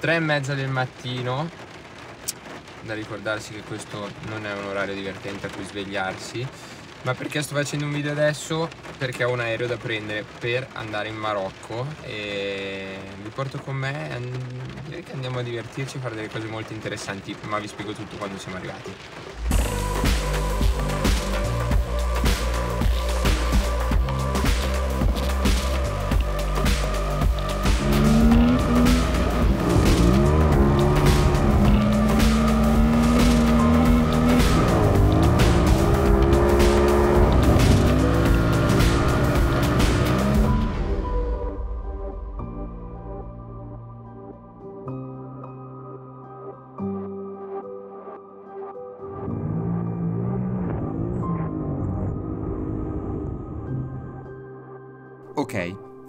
tre e mezza del mattino da ricordarsi che questo non è un orario divertente a cui svegliarsi ma perché sto facendo un video adesso? Perché ho un aereo da prendere per andare in Marocco e vi porto con me direi che andiamo a divertirci e fare delle cose molto interessanti ma vi spiego tutto quando siamo arrivati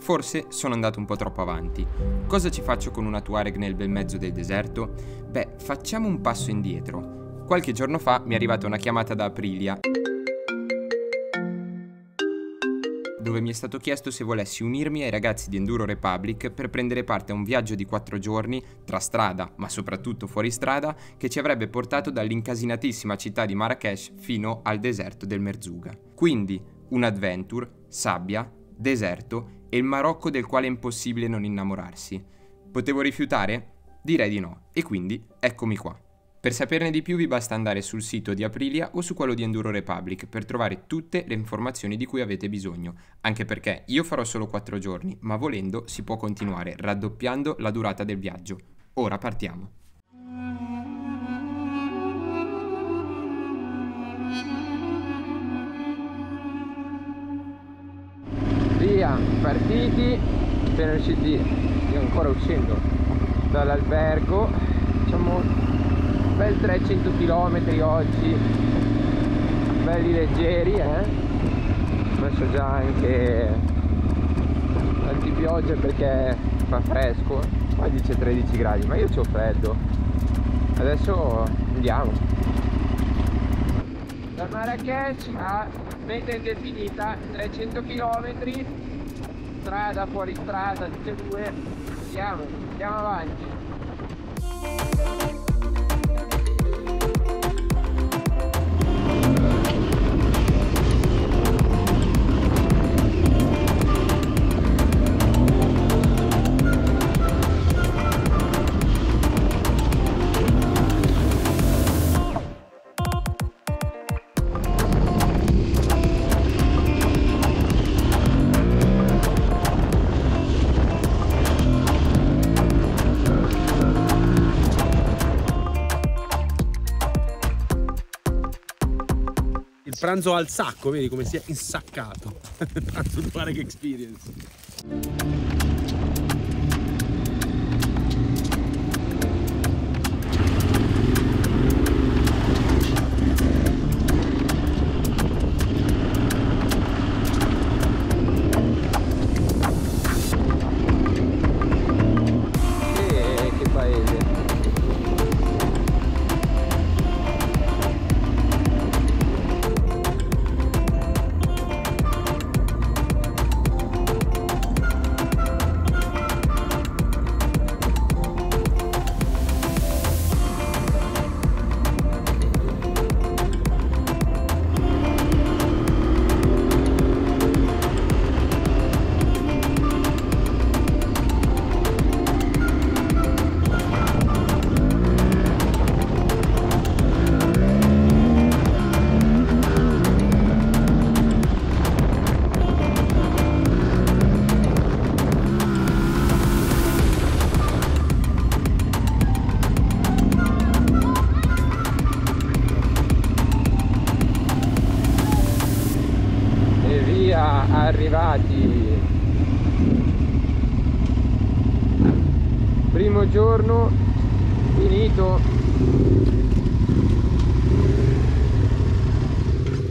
Forse sono andato un po' troppo avanti. Cosa ci faccio con una Tuareg nel bel mezzo del deserto? Beh, facciamo un passo indietro. Qualche giorno fa mi è arrivata una chiamata da Aprilia dove mi è stato chiesto se volessi unirmi ai ragazzi di Enduro Republic per prendere parte a un viaggio di 4 giorni tra strada, ma soprattutto fuori strada, che ci avrebbe portato dall'incasinatissima città di Marrakesh fino al deserto del Merzuga. Quindi, un adventure, sabbia, deserto e il Marocco del quale è impossibile non innamorarsi. Potevo rifiutare? Direi di no, e quindi eccomi qua. Per saperne di più vi basta andare sul sito di Aprilia o su quello di Enduro Republic per trovare tutte le informazioni di cui avete bisogno, anche perché io farò solo 4 giorni, ma volendo si può continuare raddoppiando la durata del viaggio. Ora partiamo. via partiti appena usciti io ancora uscendo dall'albergo diciamo un bel 300 km oggi belli leggeri eh ho messo già anche piogge perché fa fresco qua dice 13 gradi ma io c'ho freddo adesso andiamo da Marrakesh a meta indefinita, 300 km, strada fuori strada, tutte e due, andiamo, andiamo avanti. pranzo al sacco, vedi come si è insaccato. pranzo Tuareg Experience.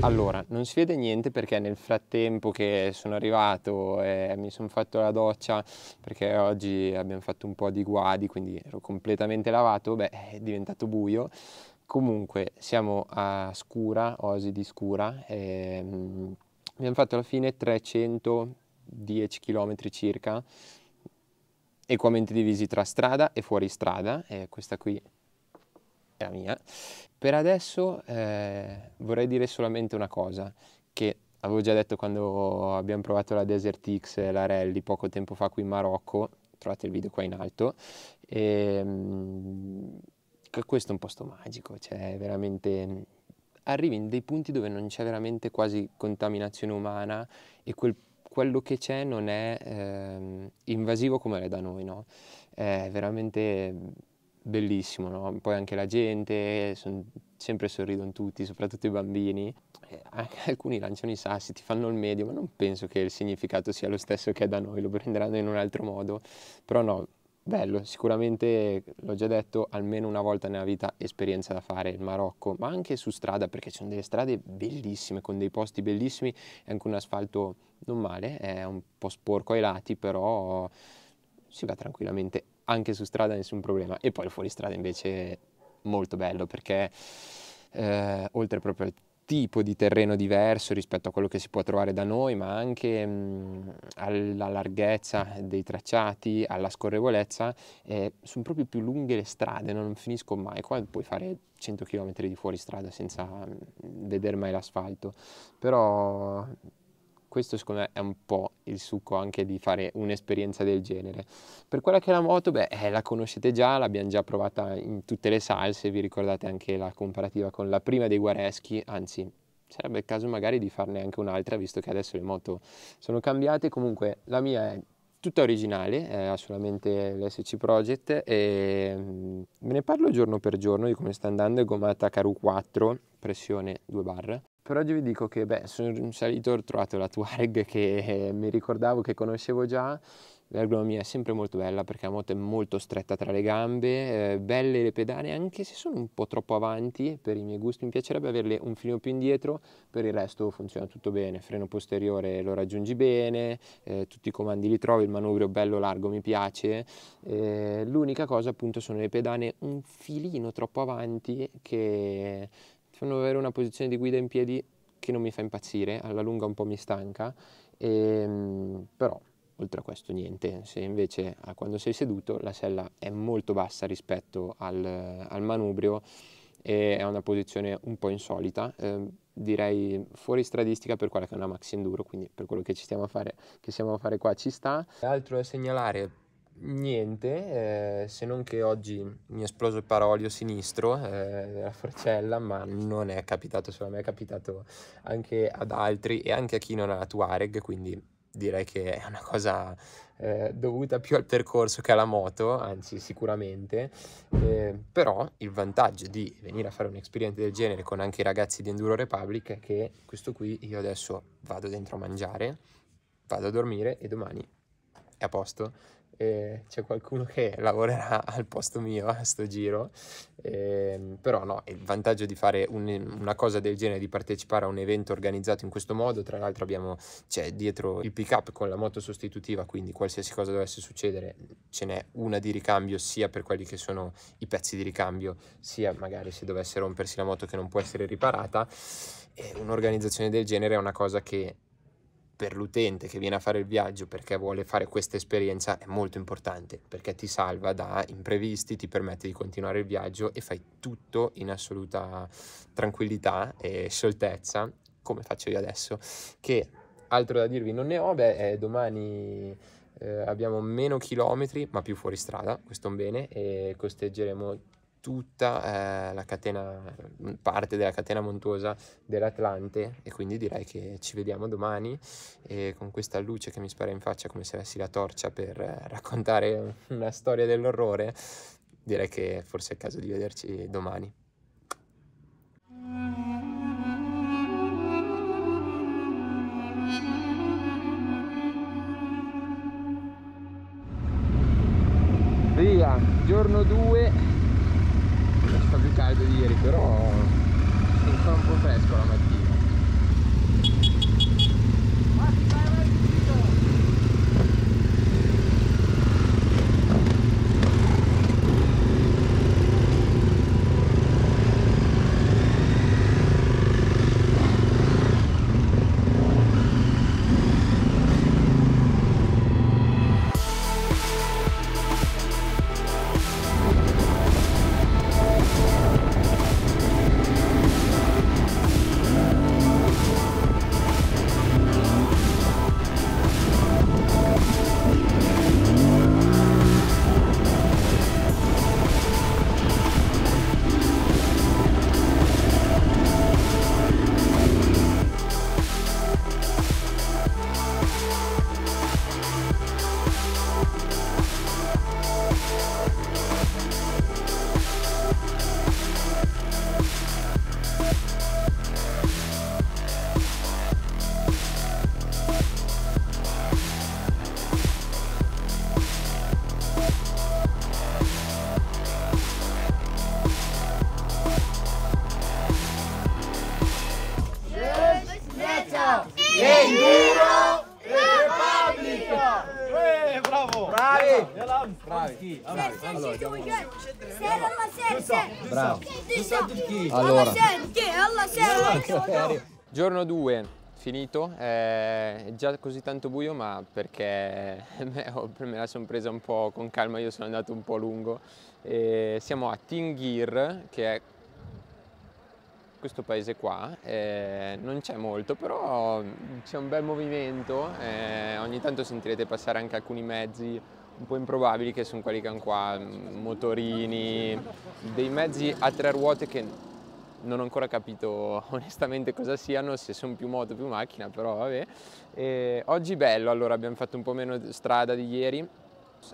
Allora, mm. non si vede niente perché nel frattempo che sono arrivato e mi sono fatto la doccia, perché oggi abbiamo fatto un po' di guadi, quindi ero completamente lavato, beh, è diventato buio. Comunque siamo a Scura, Osi di Scura, e, ehm, abbiamo fatto alla fine 310 km circa, equamente divisi tra strada e fuori strada, e questa qui è la mia. Per adesso eh, vorrei dire solamente una cosa che avevo già detto quando abbiamo provato la Desert X la Rally poco tempo fa qui in Marocco, trovate il video qua in alto, e, ehm, questo è un posto magico, cioè veramente arrivi in dei punti dove non c'è veramente quasi contaminazione umana e quel, quello che c'è non è eh, invasivo come è da noi, no? È veramente bellissimo, no? poi anche la gente, son, sempre sorridono tutti, soprattutto i bambini, eh, alcuni lanciano i sassi, ti fanno il medio, ma non penso che il significato sia lo stesso che è da noi, lo prenderanno in un altro modo, però no, bello, sicuramente l'ho già detto, almeno una volta nella vita esperienza da fare il Marocco, ma anche su strada, perché ci sono delle strade bellissime, con dei posti bellissimi, è anche un asfalto non male, è un po' sporco ai lati, però si va tranquillamente anche su strada nessun problema. E poi il fuoristrada invece è molto bello perché eh, oltre proprio al tipo di terreno diverso rispetto a quello che si può trovare da noi, ma anche mh, mm, alla larghezza dei tracciati, alla scorrevolezza, eh, sono proprio più lunghe le strade, no? non finisco mai. Qua puoi fare 100 km di fuoristrada senza mm, vedere mai l'asfalto, però questo secondo me è un po' il succo anche di fare un'esperienza del genere. Per quella che è la moto, beh, eh, la conoscete già, l'abbiamo già provata in tutte le salse, vi ricordate anche la comparativa con la prima dei Guareschi, anzi sarebbe il caso magari di farne anche un'altra, visto che adesso le moto sono cambiate, comunque la mia è tutta originale, eh, ha solamente l'SC Project e mm, me ne parlo giorno per giorno di come sta andando, è gommata Caru 4, pressione 2 bar. Per oggi vi dico che beh, sono salito, ho trovato la Tuareg che eh, mi ricordavo che conoscevo già, L'ergonomia è sempre molto bella perché la moto è molto stretta tra le gambe, eh, belle le pedane anche se sono un po' troppo avanti per i miei gusti, mi piacerebbe averle un filino più indietro, per il resto funziona tutto bene, freno posteriore lo raggiungi bene, eh, tutti i comandi li trovi, il manovrio bello largo mi piace, eh, l'unica cosa appunto sono le pedane un filino troppo avanti che fanno avere una posizione di guida in piedi che non mi fa impazzire, alla lunga un po' mi stanca, e, ehm, però oltre a questo niente, se invece ah, quando sei seduto la sella è molto bassa rispetto al, al manubrio e è una posizione un po' insolita, eh, direi fuori stradistica per quella che è una maxi enduro, quindi per quello che ci stiamo a fare, stiamo a fare qua ci sta. Altro da segnalare niente, eh, se non che oggi mi è esploso il parolio sinistro eh, nella forcella, ma non è capitato solo a me, è capitato anche ad altri e anche a chi non ha la Tuareg, quindi direi che è una cosa eh, dovuta più al percorso che alla moto, anzi sicuramente, eh, però il vantaggio di venire a fare un'esperienza del genere con anche i ragazzi di Enduro Republic è che questo qui io adesso vado dentro a mangiare, vado a dormire e domani è a posto eh, c'è qualcuno che lavorerà al posto mio a sto giro, eh, però no, il vantaggio di fare un, una cosa del genere, di partecipare a un evento organizzato in questo modo, tra l'altro abbiamo, c'è dietro il pick up con la moto sostitutiva, quindi qualsiasi cosa dovesse succedere ce n'è una di ricambio sia per quelli che sono i pezzi di ricambio, sia magari se dovesse rompersi la moto che non può essere riparata, e un'organizzazione del genere è una cosa che per l'utente che viene a fare il viaggio perché vuole fare questa esperienza è molto importante perché ti salva da imprevisti, ti permette di continuare il viaggio e fai tutto in assoluta tranquillità e scioltezza, come faccio io adesso, che altro da dirvi non ne ho, beh, eh, domani eh, abbiamo meno chilometri ma più fuoristrada, questo è un bene, e costeggeremo tutta eh, la catena, parte della catena montuosa dell'Atlante e quindi direi che ci vediamo domani e con questa luce che mi spara in faccia come se avessi la torcia per eh, raccontare una storia dell'orrore, direi che forse è il caso di vederci domani. Via, giorno 2 più caldo di ieri però è ancora un po' fresco la mattina già così tanto buio ma perché me la sono presa un po' con calma, io sono andato un po' lungo. E siamo a Tingir che è questo paese qua, eh, non c'è molto però c'è un bel movimento, eh, ogni tanto sentirete passare anche alcuni mezzi un po' improbabili che sono quelli che hanno qua, motorini, dei mezzi a tre ruote che non ho ancora capito onestamente cosa siano, se sono più moto più macchina, però vabbè. E oggi bello, allora abbiamo fatto un po' meno strada di ieri,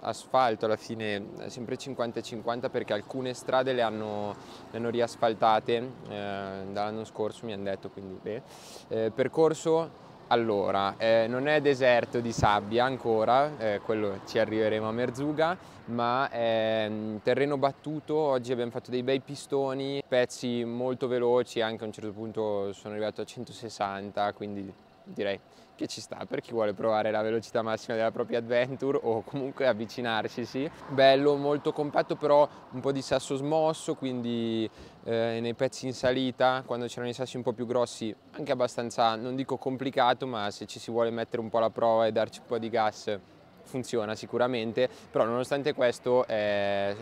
asfalto alla fine eh, sempre 50-50 perché alcune strade le hanno, le hanno riasfaltate eh, dall'anno scorso mi hanno detto quindi beh. Eh, percorso allora, eh, non è deserto di sabbia ancora, eh, quello ci arriveremo a Merzuga, ma è ehm, terreno battuto, oggi abbiamo fatto dei bei pistoni, pezzi molto veloci, anche a un certo punto sono arrivato a 160, quindi direi che ci sta per chi vuole provare la velocità massima della propria adventure o comunque avvicinarci, sì. Bello, molto compatto, però un po' di sasso smosso, quindi eh, nei pezzi in salita, quando c'erano i sassi un po' più grossi, anche abbastanza, non dico complicato, ma se ci si vuole mettere un po' alla prova e darci un po' di gas funziona sicuramente, però nonostante questo è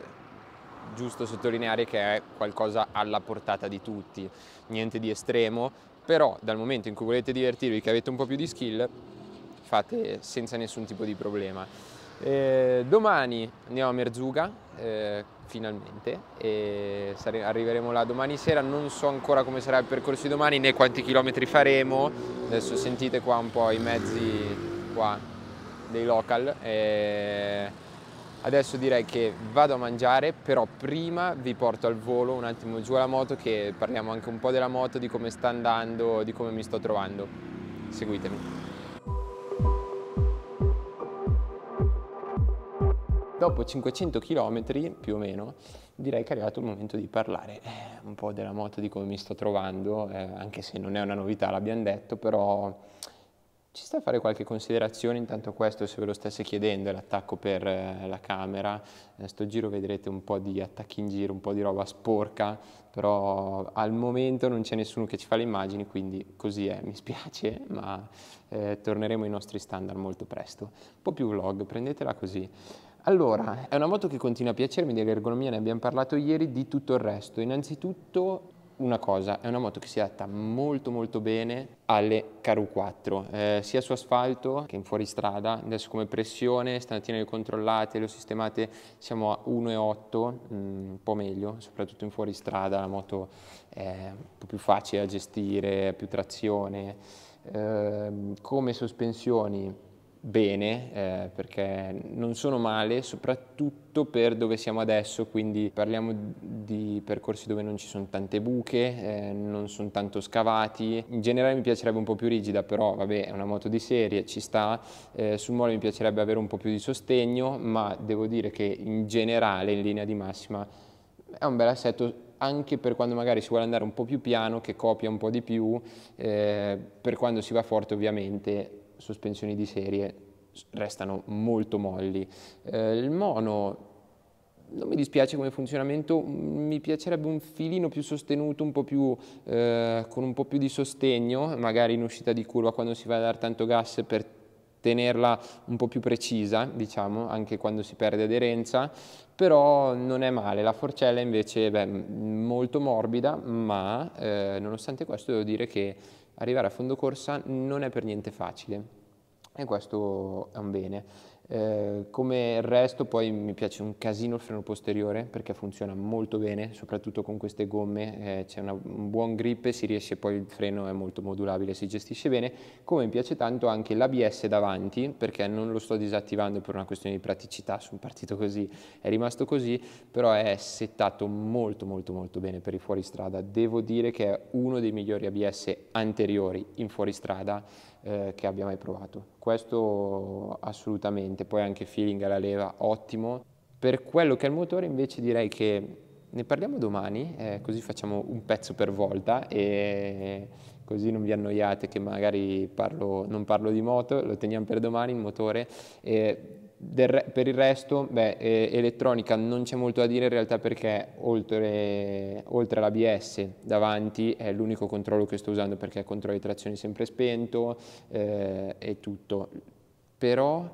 giusto sottolineare che è qualcosa alla portata di tutti, niente di estremo, però dal momento in cui volete divertirvi che avete un po' più di skill fate senza nessun tipo di problema eh, domani andiamo a Merzuga eh, finalmente e arriveremo là domani sera non so ancora come sarà il percorso di domani né quanti chilometri faremo adesso sentite qua un po' i mezzi qua, dei local eh, Adesso direi che vado a mangiare, però prima vi porto al volo un attimo giù alla moto che parliamo anche un po' della moto, di come sta andando, di come mi sto trovando. Seguitemi. Dopo 500 km più o meno direi che è arrivato il momento di parlare eh, un po' della moto, di come mi sto trovando, eh, anche se non è una novità, l'abbiamo detto, però ci sta a fare qualche considerazione, intanto questo se ve lo stesse chiedendo è l'attacco per eh, la camera, eh, sto giro vedrete un po' di attacchi in giro, un po' di roba sporca, però al momento non c'è nessuno che ci fa le immagini, quindi così è, mi spiace, ma eh, torneremo ai nostri standard molto presto. Un po' più vlog, prendetela così. Allora, è una moto che continua a piacermi dell'ergonomia, ne abbiamo parlato ieri, di tutto il resto. Innanzitutto una cosa, è una moto che si adatta molto molto bene alle Caru 4, eh, sia su asfalto che in fuoristrada, adesso come pressione, stamattina le controllate, le ho sistemate, siamo a 1,8, mm, un po' meglio, soprattutto in fuoristrada la moto è un po' più facile da gestire, più trazione, eh, come sospensioni bene eh, perché non sono male soprattutto per dove siamo adesso quindi parliamo di percorsi dove non ci sono tante buche eh, non sono tanto scavati in generale mi piacerebbe un po' più rigida però vabbè è una moto di serie ci sta eh, sul molo mi piacerebbe avere un po' più di sostegno ma devo dire che in generale in linea di massima è un bel assetto anche per quando magari si vuole andare un po' più piano che copia un po' di più eh, per quando si va forte ovviamente sospensioni di serie restano molto molli. Eh, il mono non mi dispiace come funzionamento, mi piacerebbe un filino più sostenuto, un po' più, eh, con un po' più di sostegno, magari in uscita di curva quando si va a dare tanto gas per tenerla un po' più precisa, diciamo, anche quando si perde aderenza, però non è male. La forcella invece è molto morbida, ma eh, nonostante questo devo dire che arrivare a fondo corsa non è per niente facile e questo è un bene. Eh, come il resto poi mi piace un casino il freno posteriore perché funziona molto bene, soprattutto con queste gomme, eh, c'è un buon grip e si riesce poi il freno è molto modulabile, si gestisce bene, come mi piace tanto anche l'ABS davanti perché non lo sto disattivando per una questione di praticità, sono partito così, è rimasto così, però è settato molto molto molto bene per i fuoristrada, devo dire che è uno dei migliori ABS anteriori in fuoristrada eh, che abbia mai provato. Questo assolutamente, poi anche feeling alla leva ottimo. Per quello che è il motore invece direi che ne parliamo domani, eh, così facciamo un pezzo per volta e così non vi annoiate che magari parlo, non parlo di moto, lo teniamo per domani il motore. E Re, per il resto, beh, eh, elettronica non c'è molto da dire in realtà perché oltre, oltre all'ABS davanti è l'unico controllo che sto usando perché è controllo di trazione sempre spento eh, e tutto. Però,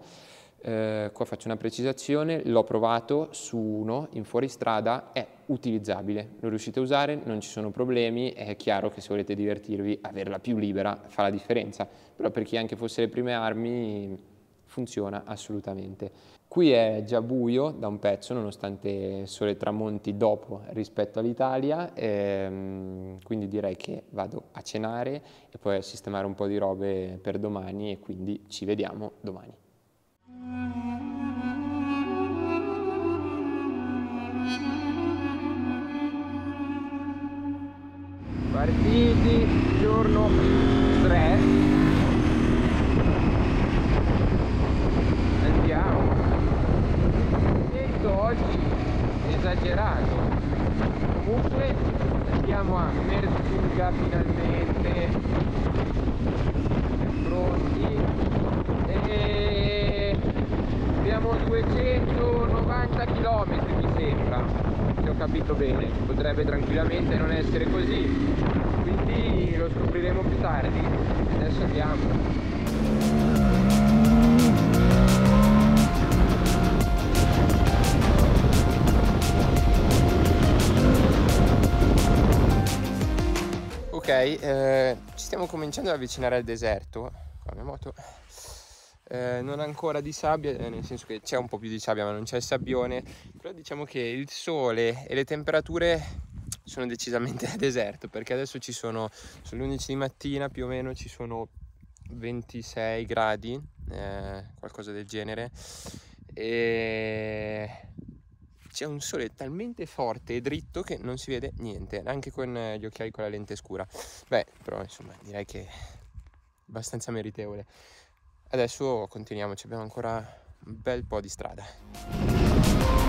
eh, qua faccio una precisazione, l'ho provato su uno in fuoristrada, è utilizzabile, lo riuscite a usare, non ci sono problemi, è chiaro che se volete divertirvi averla più libera fa la differenza, però per chi anche fosse le prime armi funziona assolutamente. Qui è già buio da un pezzo, nonostante sole tramonti dopo rispetto all'Italia, ehm, quindi direi che vado a cenare e poi a sistemare un po' di robe per domani e quindi ci vediamo domani. Partiti, giorno 3. oggi esagerato comunque andiamo a Merzuga finalmente pronti e abbiamo 290 km mi sembra se ho capito bene potrebbe tranquillamente non essere così quindi lo scopriremo più tardi adesso andiamo eh, ci stiamo cominciando ad avvicinare al deserto. La mia moto eh, non ancora di sabbia, eh, nel senso che c'è un po' più di sabbia, ma non c'è il sabbione. Però diciamo che il sole e le temperature sono decisamente a deserto perché adesso ci sono sulle 11 di mattina più o meno ci sono 26 gradi eh, qualcosa del genere e c'è un sole talmente forte e dritto che non si vede niente, anche con eh, gli occhiali con la lente scura. Beh, però insomma direi che è abbastanza meritevole. Adesso continuiamo, ci abbiamo ancora un bel po' di strada.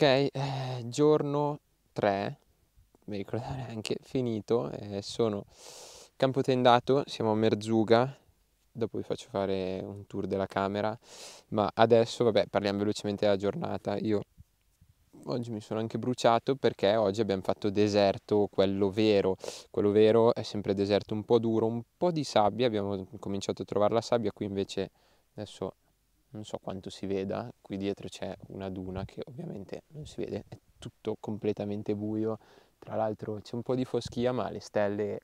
Ok, eh, giorno 3, mi ricordo anche, finito, eh, sono campo tendato, siamo a Merzuga, dopo vi faccio fare un tour della camera, ma adesso vabbè parliamo velocemente della giornata, io oggi mi sono anche bruciato perché oggi abbiamo fatto deserto, quello vero. Quello vero è sempre deserto un po' duro, un po' di sabbia, abbiamo cominciato a trovare la sabbia, qui invece adesso non so quanto si veda, qui dietro c'è una duna che ovviamente non si vede, è tutto completamente buio, tra l'altro c'è un po' di foschia ma le stelle,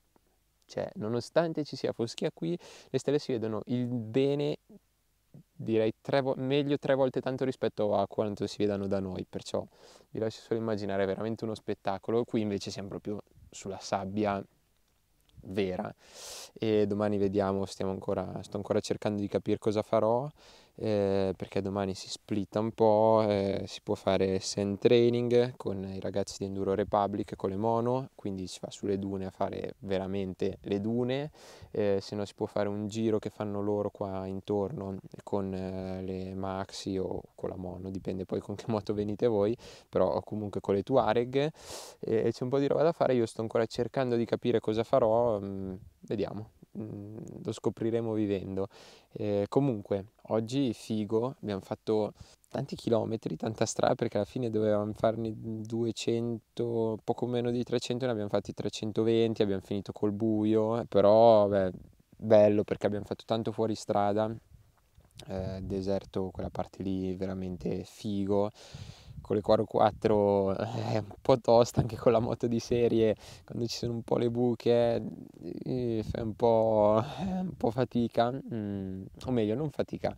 cioè nonostante ci sia foschia qui, le stelle si vedono il bene direi tre vo- meglio tre volte tanto rispetto a quanto si vedano da noi, perciò vi lascio solo immaginare, è veramente uno spettacolo, qui invece siamo proprio sulla sabbia vera e domani vediamo, ancora, sto ancora cercando di capire cosa farò eh, perché domani si splitta un po', eh, si può fare sand training con i ragazzi di Enduro Republic con le mono, quindi si va sulle dune a fare veramente le dune, eh, se no si può fare un giro che fanno loro qua intorno con eh, le maxi o con la mono, dipende poi con che moto venite voi, però comunque con le tuareg c'è un po' di roba da fare, io sto ancora cercando di capire cosa farò, mh, mm, vediamo lo scopriremo vivendo. Eh, comunque, oggi figo, abbiamo fatto tanti chilometri, tanta strada, perché alla fine dovevamo farne 200, poco meno di 300, ne abbiamo fatti 320, abbiamo finito col buio, però beh, bello perché abbiamo fatto tanto fuori strada, eh, deserto, quella parte lì veramente figo con le 4x4 eh, è un po' tosta anche con la moto di serie quando ci sono un po' le buche eh, eh, fai un po', un po fatica mm, o meglio non fatica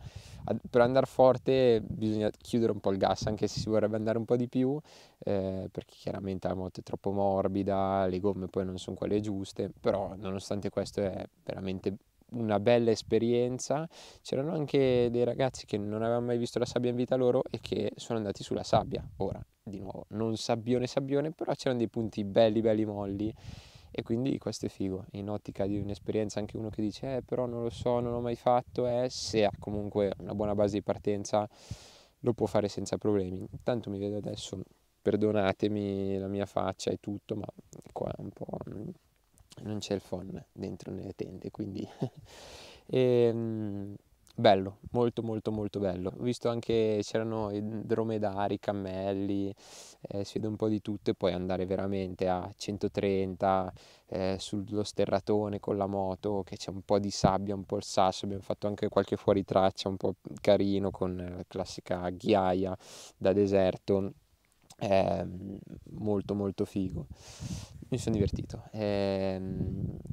per andare forte bisogna chiudere un po' il gas anche se si vorrebbe andare un po' di più eh, perché chiaramente la moto è troppo morbida le gomme poi non sono quelle giuste però nonostante questo è veramente una bella esperienza. C'erano anche dei ragazzi che non avevano mai visto la sabbia in vita loro e che sono andati sulla sabbia. Ora, di nuovo, non sabbione sabbione, però c'erano dei punti belli belli molli e quindi questo è figo. In ottica di un'esperienza anche uno che dice "Eh, però non lo so, non l'ho mai fatto", eh, se ha comunque una buona base di partenza lo può fare senza problemi. Intanto mi vedo adesso Perdonatemi la mia faccia e tutto, ma qua è un po' mm, non c'è il phone dentro nelle tende, quindi e, ehm, bello, molto molto molto bello. Ho visto anche c'erano i dromedari, cammelli, eh, si vede un po' di tutto e poi andare veramente a 130 eh, sullo sterratone con la moto che c'è un po' di sabbia, un po' il sasso, abbiamo fatto anche qualche fuoritraccia un po' carino con la classica ghiaia da deserto è mm, molto molto figo mi sono divertito eh,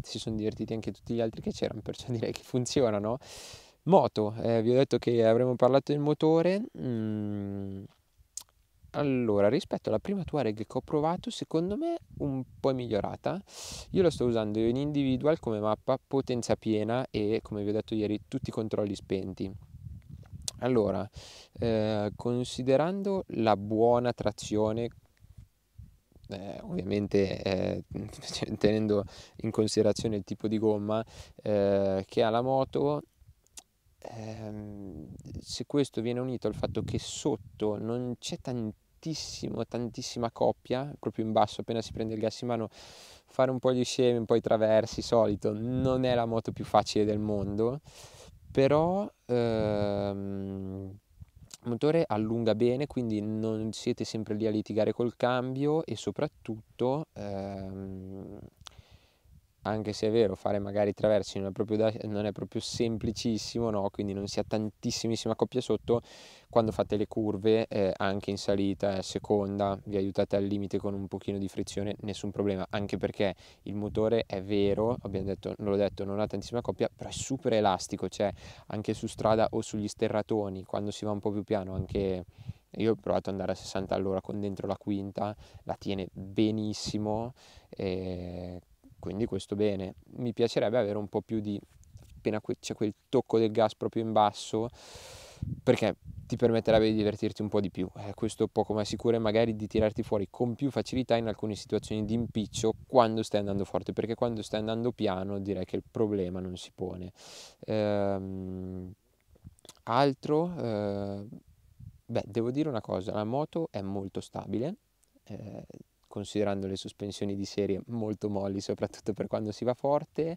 si sono divertiti anche tutti gli altri che c'erano perciò direi che funziona no? moto eh, vi ho detto che avremmo parlato del motore mm. allora rispetto alla prima Touareg che ho provato secondo me un po' è migliorata io la sto usando in individual come mappa potenza piena e come vi ho detto ieri tutti i controlli spenti allora, eh, considerando la buona trazione, eh, ovviamente eh, cioè, tenendo in considerazione il tipo di gomma eh, che ha la moto, ehm, se questo viene unito al fatto che sotto non c'è tantissimo, tantissima coppia, proprio in basso appena si prende il gas in mano, fare un po' gli scemi, un po' i traversi, solito, non è la moto più facile del mondo però ehm, il motore allunga bene quindi non siete sempre lì a litigare col cambio e soprattutto ehm, anche se è vero fare magari traversi non è proprio, da, non è proprio semplicissimo, no? quindi non si ha tantissima coppia sotto, quando fate le curve eh, anche in salita, eh, seconda, vi aiutate al limite con un pochino di frizione, nessun problema, anche perché il motore è vero, abbiamo detto, l'ho detto, non ha tantissima coppia, però è super elastico, cioè anche su strada o sugli sterratoni, quando si va un po' più piano, anche... Io ho provato ad andare a 60 all'ora con dentro la quinta, la tiene benissimo, eh, quindi questo bene. Mi piacerebbe avere un po' più di appena c'è cioè quel tocco del gas proprio in basso perché ti permetterebbe di divertirti un po' di più. Eh, questo poco ma sicuro è magari di tirarti fuori con più facilità in alcune situazioni di impiccio quando stai andando forte, perché quando stai andando piano direi che il problema non si pone. Ehm, altro, eh, beh, devo dire una cosa, la moto è molto stabile. Eh, considerando le sospensioni di serie molto molli, soprattutto per quando si va forte.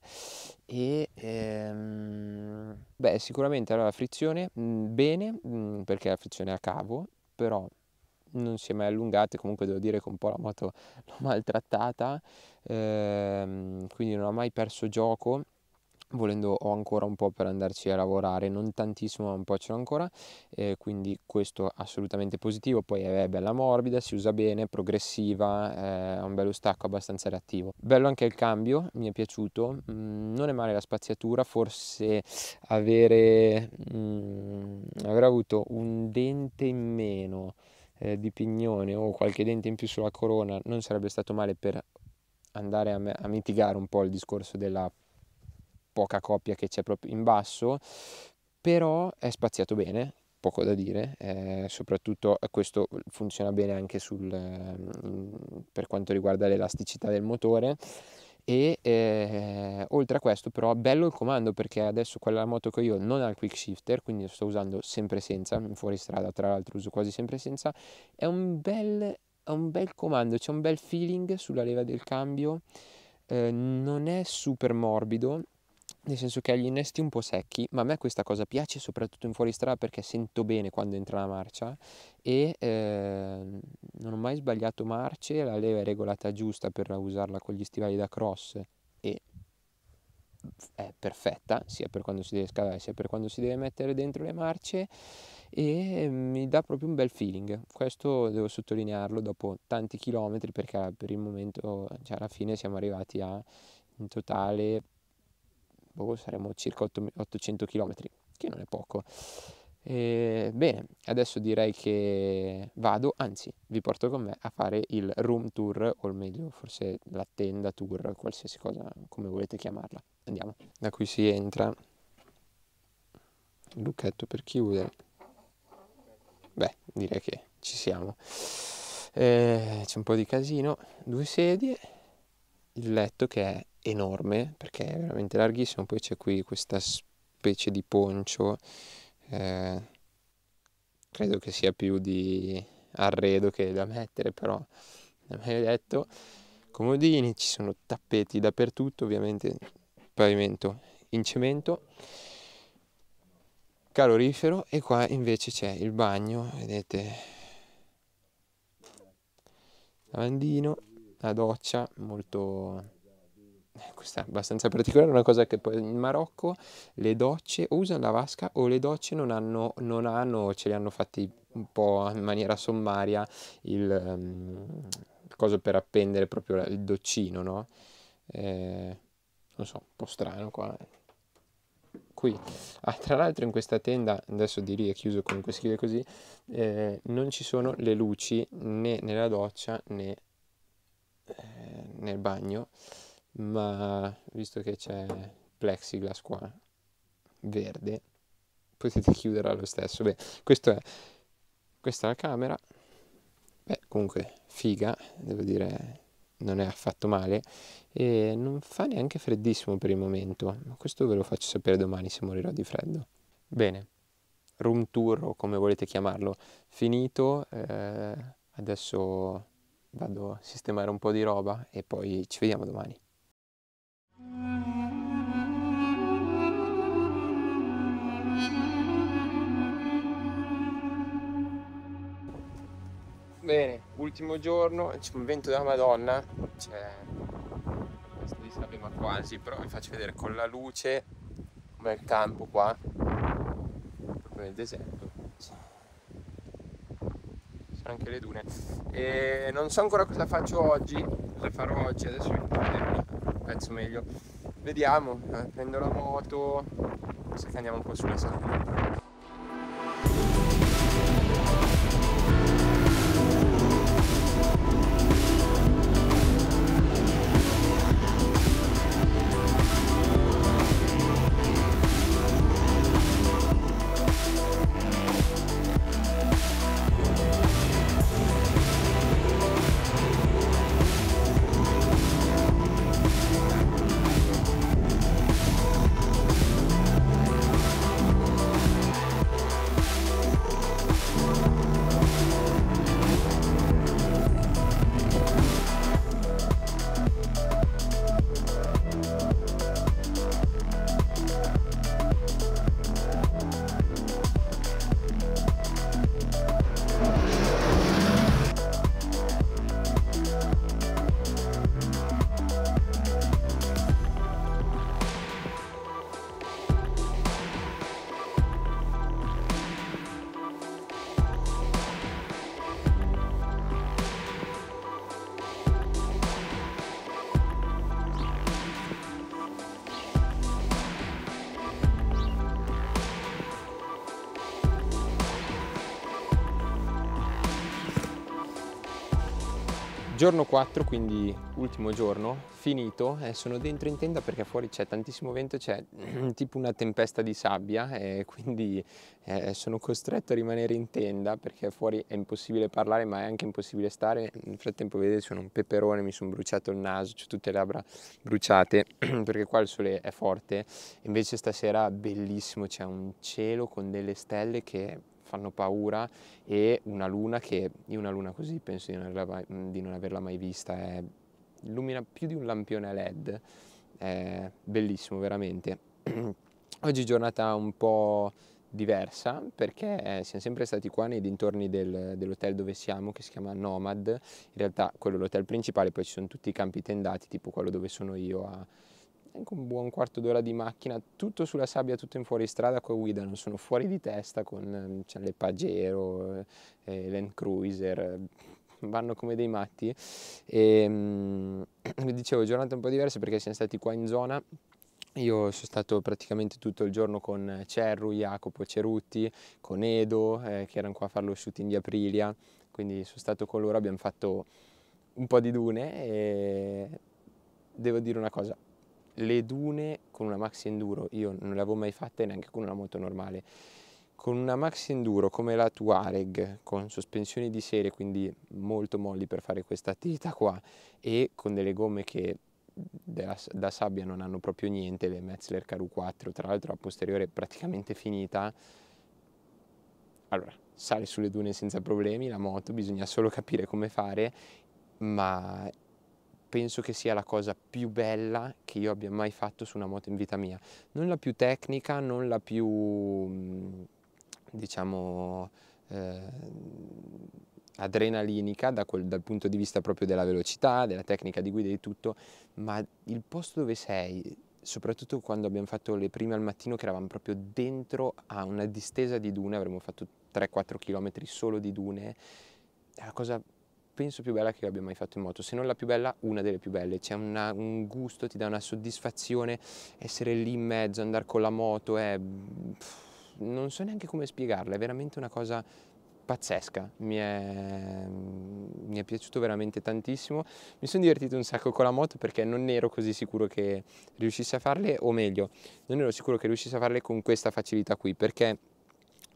E ehm, beh, sicuramente allora, la frizione mh, mm, bene, mh, mm, perché la frizione è a cavo, però non si è mai allungata e comunque devo dire che un po' la moto l'ho maltrattata, ehm, quindi non ha mai perso gioco volendo ho ancora un po' per andarci a lavorare, non tantissimo ma un po' ce l'ho ancora, eh, quindi questo assolutamente positivo, poi eh, è bella morbida, si usa bene, progressiva, eh, ha eh, un bello stacco abbastanza reattivo. Bello anche il cambio, mi è piaciuto, mm, non è male la spaziatura, forse avere, mm, aver avuto un dente in meno eh, di pignone o qualche dente in più sulla corona non sarebbe stato male per andare a, me- a mitigare un po' il discorso della poca coppia che c'è proprio in basso, però è spaziato bene, poco da dire, eh, soprattutto questo funziona bene anche sul, eh, per quanto riguarda l'elasticità del motore e eh, oltre a questo però bello il comando perché adesso quella moto che io non ha il quick shifter quindi lo sto usando sempre senza in fuoristrada tra l'altro uso quasi sempre senza è un bel, è un bel comando c'è un bel feeling sulla leva del cambio eh, non è super morbido nel senso che ha gli innesti un po' secchi, ma a me questa cosa piace soprattutto in fuoristrada perché sento bene quando entra la marcia e eh, non ho mai sbagliato marce, la leva è regolata giusta per usarla con gli stivali da cross e è perfetta sia per quando si deve scalare sia per quando si deve mettere dentro le marce e mi dà proprio un bel feeling questo devo sottolinearlo dopo tanti chilometri perché per il momento cioè alla fine siamo arrivati a in totale Strasburgo saremo circa 800 km, che non è poco. E, ehm, bene, adesso direi che vado, anzi vi porto con me a fare il room tour, o meglio forse la tenda tour, qualsiasi cosa come volete chiamarla. Andiamo. Da qui si entra, il lucchetto per chiudere. Beh, direi che ci siamo. Eh, c'è un po' di casino, due sedie, il letto che è enorme perché è veramente larghissimo, poi c'è qui questa specie di poncio, eh, credo che sia più di arredo che da mettere, però non è detto. Comodini, ci sono tappeti dappertutto, ovviamente pavimento in cemento calorifero e qua invece c'è il bagno, vedete, lavandino, la doccia molto eh, questa è abbastanza particolare, una cosa che poi in Marocco le docce o usano la vasca o le docce non hanno, non hanno ce le hanno fatte un po' in maniera sommaria il, um, ehm, il coso per appendere proprio il doccino, no? Eh, non so, un po' strano qua. Eh. Qui, ah, tra l'altro in questa tenda, adesso di lì è chiuso comunque scrive così, eh, non ci sono le luci né nella doccia né eh, nel bagno ma visto che c'è plexiglass qua verde potete chiuderla lo stesso Beh, questo è questa è la camera Beh, comunque figa devo dire non è affatto male e non fa neanche freddissimo per il momento ma questo ve lo faccio sapere domani se morirò di freddo bene room tour o come volete chiamarlo finito eh, adesso vado a sistemare un po' di roba e poi ci vediamo domani Bene, ultimo giorno, c'è un vento della Madonna, cioè, questo di sabbia ma quasi, però vi faccio vedere con la luce come il campo qua, proprio nel deserto. Sono anche le dune. E non so ancora cosa faccio oggi, cosa farò oggi, adesso vi faccio vedere pezzo meglio. Vediamo, eh, prendo la moto, penso andiamo un po' sulla salita. Giorno 4, quindi ultimo giorno, finito, eh, sono dentro in tenda perché fuori c'è tantissimo vento, c'è tipo una tempesta di sabbia e eh, quindi eh, sono costretto a rimanere in tenda perché fuori è impossibile parlare ma è anche impossibile stare. Nel frattempo vedete sono un peperone, mi sono bruciato il naso, ho tutte le labbra bruciate perché qua il sole è forte, invece stasera bellissimo, c'è un cielo con delle stelle che fanno paura e una luna che, io una luna così penso di non averla mai, non averla mai vista, è, illumina più di un lampione LED, è bellissimo veramente. Oggi giornata un po' diversa perché eh, siamo sempre stati qua nei dintorni del, dell'hotel dove siamo che si chiama Nomad, in realtà quello è l'hotel principale, poi ci sono tutti i campi tendati tipo quello dove sono io a anche un buon quarto d'ora di macchina, tutto sulla sabbia, tutto in fuoristrada con non sono fuori di testa con cioè, le Pagero, eh, eh, Land Cruiser, eh, vanno come dei matti. Ehm, e, mh, dicevo, giornate un po' diverse perché siamo stati qua in zona. Io sono stato praticamente tutto il giorno con Cerru, Jacopo Cerutti, con Edo, eh, che erano qua a fare lo shooting di Aprilia, quindi sono stato con loro, abbiamo fatto un po' di dune e devo dire una cosa, le dune con una maxi enduro, io non le avevo mai fatte neanche con una moto normale, con una maxi enduro come la Tuareg, con sospensioni di serie, quindi molto molli per fare questa attività qua, e con delle gomme che della, da sabbia non hanno proprio niente, le Metzler Caru 4, tra l'altro a posteriore praticamente finita, allora sale sulle dune senza problemi la moto, bisogna solo capire come fare, ma penso che sia la cosa più bella che io abbia mai fatto su una moto in vita mia. Non la più tecnica, non la più, mm, diciamo, eh, adrenalinica da quel, dal punto di vista proprio della velocità, della tecnica di guida e di tutto, ma il posto dove sei, soprattutto quando abbiamo fatto le prime al mattino che eravamo proprio dentro a una distesa di dune, avremmo fatto 3-4 km solo di dune, è la cosa penso più bella che io abbia mai fatto in moto, se non la più bella, una delle più belle, c'è una, un gusto, ti dà una soddisfazione essere lì in mezzo, andare con la moto, è... Eh, pff, non so neanche come spiegarla, è veramente una cosa pazzesca, mi è, mm, mi è, piaciuto veramente tantissimo, mi sono divertito un sacco con la moto perché non ero così sicuro che riuscisse a farle, o meglio, non ero sicuro che riuscisse a farle con questa facilità qui, perché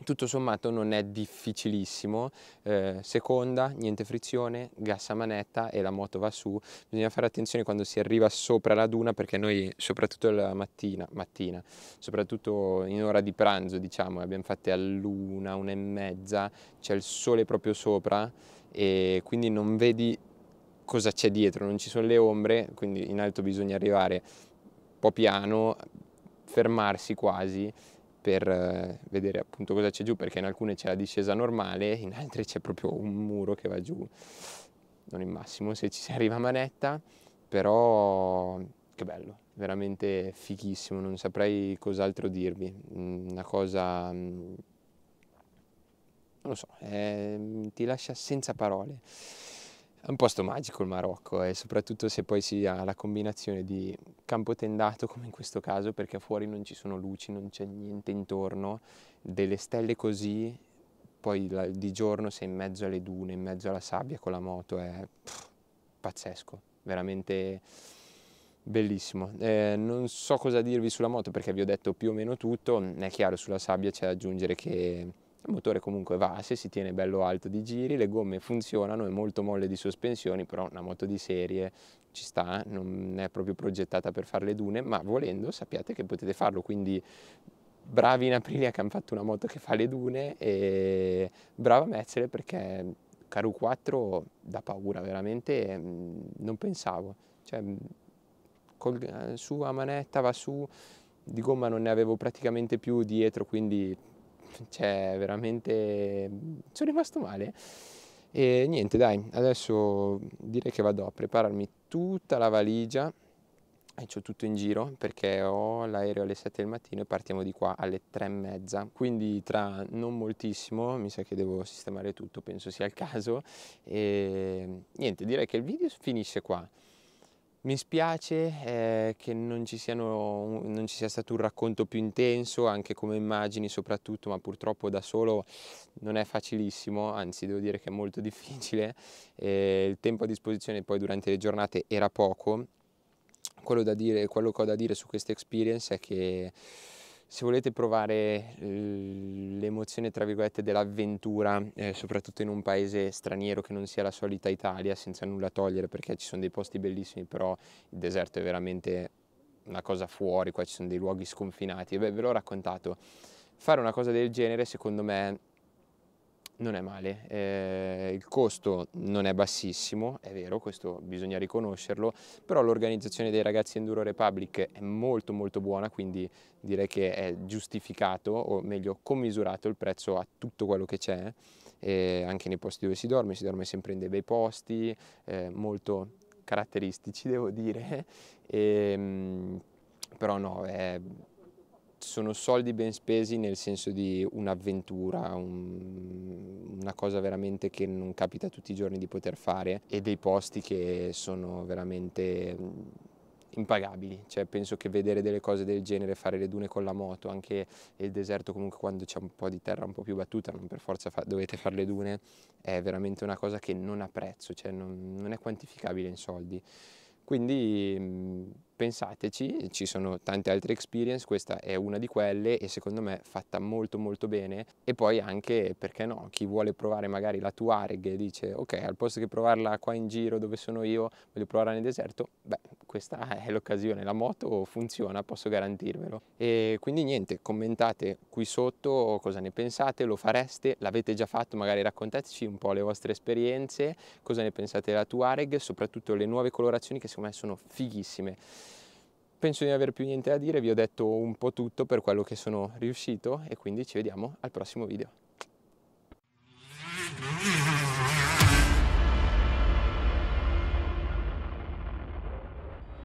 tutto sommato non è difficilissimo, eh, seconda, niente frizione, gas a manetta e la moto va su, bisogna fare attenzione quando si arriva sopra la duna perché noi soprattutto la mattina, mattina soprattutto in ora di pranzo diciamo, abbiamo fatte all'una, una e mezza, c'è il sole proprio sopra e quindi non vedi cosa c'è dietro, non ci sono le ombre, quindi in alto bisogna arrivare un po' piano, fermarsi quasi per eh, vedere appunto cosa c'è giù, perché in alcune c'è la discesa normale, in altre c'è proprio un muro che va giù, non il massimo se ci si arriva a manetta, però che bello, veramente fighissimo, non saprei cos'altro dirvi, mm, una cosa, mm, non lo so, eh, ti lascia senza parole. È un posto magico il Marocco e eh, soprattutto se poi si ha la combinazione di campo tendato come in questo caso perché fuori non ci sono luci, non c'è niente intorno, delle stelle così, poi la, di giorno sei in mezzo alle dune, in mezzo alla sabbia con la moto, è pff, pazzesco, veramente bellissimo. Eh, non so cosa dirvi sulla moto perché vi ho detto più o meno tutto, è chiaro sulla sabbia c'è da aggiungere che il motore comunque va, se si tiene bello alto di giri, le gomme funzionano, è molto molle di sospensioni, però una moto di serie ci sta, eh, non è proprio progettata per fare le dune, ma volendo sappiate che potete farlo, quindi bravi in aprile che hanno fatto una moto che fa le dune e brava Metzler perché Caru 4 da paura, veramente mm, non pensavo, cioè mm, col, eh, su a manetta va su, di gomma non ne avevo praticamente più dietro, quindi cioè veramente mm, sono rimasto male. E niente, dai, adesso direi che vado a prepararmi tutta la valigia e ho tutto in giro perché ho l'aereo alle 7 del mattino e partiamo di qua alle 3 e mezza quindi tra non moltissimo mi sa che devo sistemare tutto penso sia il caso e niente direi che il video finisce qua mi spiace eh, che non ci, siano, non ci, sia stato un racconto più intenso, anche come immagini soprattutto, ma purtroppo da solo non è facilissimo, anzi devo dire che è molto difficile. Eh, il tempo a disposizione poi durante le giornate era poco. quello, dire, quello che ho da dire su questa experience è che se volete provare l'emozione tra virgolette dell'avventura, eh, soprattutto in un paese straniero che non sia la solita Italia, senza nulla togliere perché ci sono dei posti bellissimi, però il deserto è veramente una cosa fuori, qua ci sono dei luoghi sconfinati, Beh, ve l'ho raccontato. Fare una cosa del genere secondo me non è male, eh, il costo non è bassissimo, è vero, questo bisogna riconoscerlo, però l'organizzazione dei ragazzi Enduro Republic è molto molto buona, quindi direi che è giustificato, o meglio commisurato il prezzo a tutto quello che c'è, eh, anche nei posti dove si dorme, si dorme sempre in dei bei posti, eh, molto caratteristici devo dire, e, ehm, però no, è sono soldi ben spesi nel senso di un'avventura, un, una cosa veramente che non capita tutti i giorni di poter fare e dei posti che sono veramente mm, impagabili, cioè, penso che vedere delle cose del genere, fare le dune con la moto, anche il deserto comunque quando c'è un po' di terra un po' più battuta, non per forza fa dovete fare le dune, è veramente una cosa che non apprezzo, cioè non, non è quantificabile in soldi. Quindi mm, pensateci, ci sono tante altre experience, questa è una di quelle e secondo me fatta molto molto bene e poi anche perché no, chi vuole provare magari la Tuareg e dice ok al posto che provarla qua in giro dove sono io voglio provarla nel deserto, beh questa è l'occasione, la moto funziona, posso garantirvelo. E quindi niente, commentate qui sotto cosa ne pensate, lo fareste, l'avete già fatto, magari raccontateci un po' le vostre esperienze, cosa ne pensate della Tuareg, soprattutto le nuove colorazioni che secondo me sono fighissime penso di non aver più niente da dire, vi ho detto un po' tutto per quello che sono riuscito e quindi ci vediamo al prossimo video.